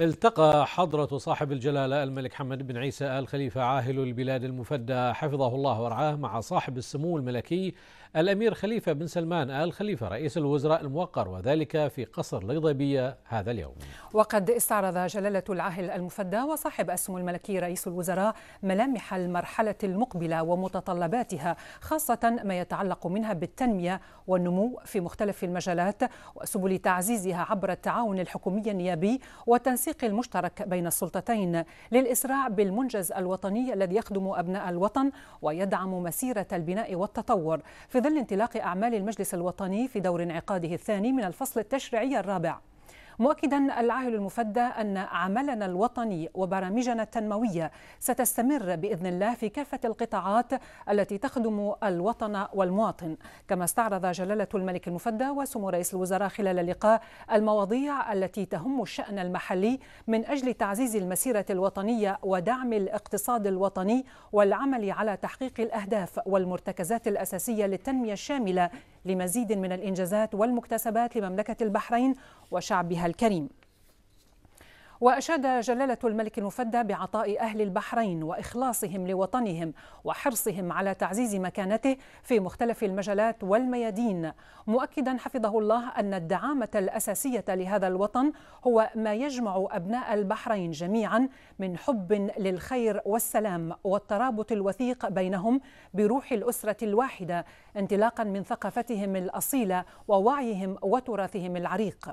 التقى حضرة صاحب الجلالة الملك حمد بن عيسى آل خليفة عاهل البلاد المفدى حفظه الله ورعاه مع صاحب السمو الملكي الأمير خليفة بن سلمان آل خليفة رئيس الوزراء الموقر وذلك في قصر القضيبية هذا اليوم وقد استعرض جلالة العاهل المفدى وصاحب السمو الملكي رئيس الوزراء ملامح المرحلة المقبلة ومتطلباتها خاصة ما يتعلق منها بالتنمية والنمو في مختلف المجالات وسبل تعزيزها عبر التعاون الحكومي النيابي وتنسيق التنسيق المشترك بين السلطتين للإسراع بالمنجز الوطني الذي يخدم أبناء الوطن ويدعم مسيرة البناء والتطور في ظل انطلاق أعمال المجلس الوطني في دور انعقاده الثاني من الفصل التشريعي الرابع مؤكدا العاهل المفدى أن عملنا الوطني وبرامجنا التنموية ستستمر بإذن الله في كافة القطاعات التي تخدم الوطن والمواطن كما استعرض جلالة الملك المفدى وسمو رئيس الوزراء خلال اللقاء المواضيع التي تهم الشأن المحلي من أجل تعزيز المسيرة الوطنية ودعم الاقتصاد الوطني والعمل على تحقيق الأهداف والمرتكزات الأساسية للتنمية الشاملة لمزيد من الإنجازات والمكتسبات لمملكة البحرين وشعبها الكريم وأشاد جلالة الملك المفدى بعطاء أهل البحرين وإخلاصهم لوطنهم وحرصهم على تعزيز مكانته في مختلف المجالات والميادين مؤكدا حفظه الله أن الدعامة الأساسية لهذا الوطن هو ما يجمع أبناء البحرين جميعا من حب للخير والسلام والترابط الوثيق بينهم بروح الأسرة الواحدة انطلاقا من ثقافتهم الأصيلة ووعيهم وتراثهم العريق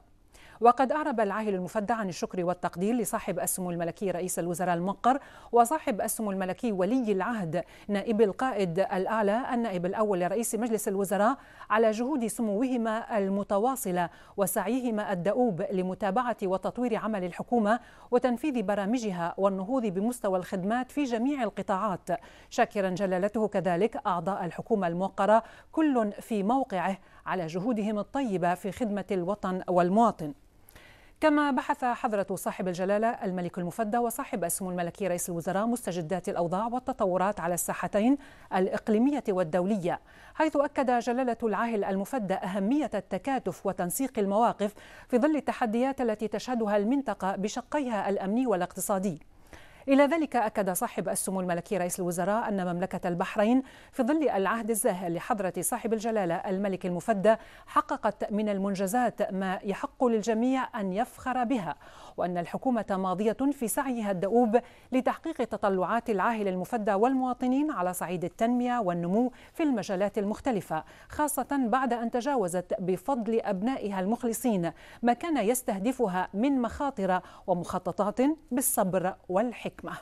وقد أعرب العاهل المفدى عن الشكر والتقدير لصاحب السمو الملكي رئيس الوزراء المقر وصاحب السمو الملكي ولي العهد نائب القائد الأعلى النائب الأول لرئيس مجلس الوزراء على جهود سموهما المتواصلة وسعيهما الدؤوب لمتابعة وتطوير عمل الحكومة وتنفيذ برامجها والنهوض بمستوى الخدمات في جميع القطاعات شاكرا جلالته كذلك أعضاء الحكومة الموقرة كل في موقعه على جهودهم الطيبة في خدمة الوطن والمواطن كما بحث حضرة صاحب الجلالة الملك المفدى وصاحب السمو الملكي رئيس الوزراء مستجدات الأوضاع والتطورات على الساحتين الإقليمية والدولية حيث أكد جلالة العاهل المفدى أهمية التكاتف وتنسيق المواقف في ظل التحديات التي تشهدها المنطقة بشقيها الأمني والاقتصادي إلى ذلك أكد صاحب السمو الملكي رئيس الوزراء أن مملكة البحرين في ظل العهد الزاهر لحضرة صاحب الجلالة الملك المفدى حققت من المنجزات ما يحق للجميع أن يفخر بها وأن الحكومة ماضية في سعيها الدؤوب لتحقيق تطلعات العاهل المفدى والمواطنين على صعيد التنمية والنمو في المجالات المختلفة خاصة بعد أن تجاوزت بفضل أبنائها المخلصين ما كان يستهدفها من مخاطر ومخططات بالصبر والحكمة Ekma.